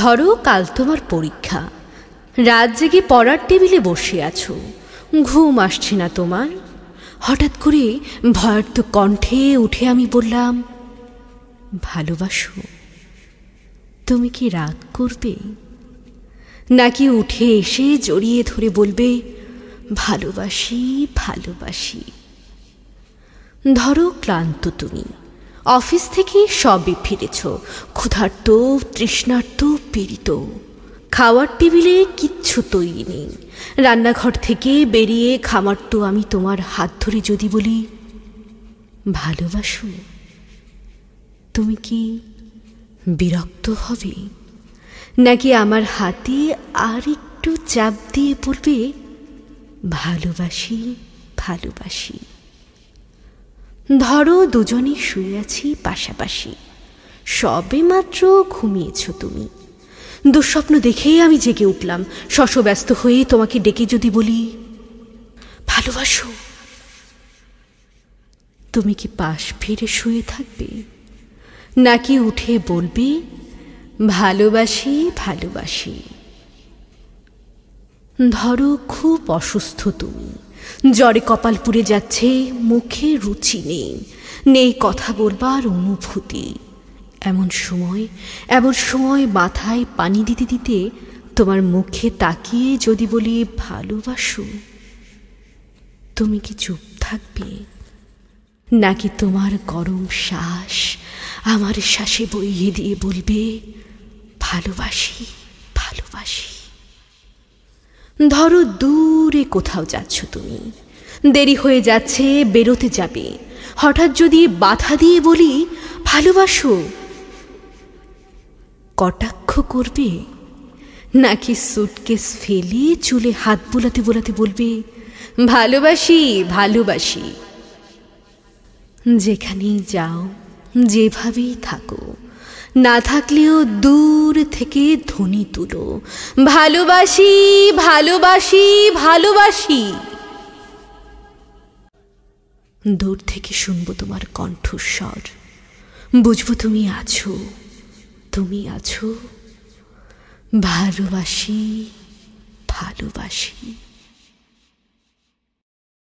ধরো কাল তোমার পরীক্ষা রাত জেগে পড়ার টেবিলে বসে আছো ঘুম আসছে না তোমার হঠাৎ করে ভয়ার্থ কণ্ঠে উঠে আমি বললাম ভালোবাসো তুমি কি রাগ করবে নাকি উঠে এসে জড়িয়ে ধরে বলবে ভালোবাসি ভালোবাসি ধরো ক্লান্ত তুমি অফিস থেকে সবই ফিরেছ ক্ষুধার্ত তৃষ্ণার্ত পীড়িত খাওয়ার টেবিলে কিচ্ছু তৈরি নেই রান্নাঘর থেকে বেরিয়ে খামার তো আমি তোমার হাত ধরে যদি বলি ভালোবাসো তুমি কি বিরক্ত হবে নাকি আমার হাতে আর একটু চাপ দিয়ে পড়বে ভালোবাসি ভালোবাসি ধরো দুজনে শুয়ে আছি পাশাপাশি সবে মাত্র ঘুমিয়েছ তুমি দুঃস্বপ্ন দেখেই আমি জেগে উঠলাম শশব্যস্ত হয়ে তোমাকে ডেকে যদি বলি ভালোবাসো তুমি কি পাশ ফিরে শুয়ে থাকবে নাকি উঠে বলবে ভালোবাসি ভালোবাসি ধরো খুব অসুস্থ তুমি জ্বরে কপাল পুড়ে যাচ্ছে মুখে রুচি নেই নেই কথা বলবার অনুভূতি এমন সময় এমন সময় মাথায় পানি দিতে দিতে তোমার মুখে তাকিয়ে যদি বলি ভালোবাসো তুমি কি চুপ থাকবে নাকি তোমার গরম শ্বাস আমার শ্বাসে বইয়ে দিয়ে বলবে ভালোবাসি ভালোবাসি ধরো দূরে কোথাও যাচ্ছ তুমি দেরি হয়ে যাচ্ছে বেরোতে যাবে হঠাৎ যদি বাধা দিয়ে বলি ভালোবাসো কটাক্ষ করবে নাকি সুটকেস ফেলে চুলে হাত বোলাতে বোলাতে বলবে ভালোবাসি ভালোবাসি যেখানেই যাও যেভাবেই থাকো না থাকলেও দূর থেকে ধ্বনি তুলো ভালোবাসি ভালোবাসি ভালোবাসি দূর থেকে শুনবো তোমার কণ্ঠস্বর বুঝবো তুমি আছো তুমি আছো ভালোবাসি ভালোবাসি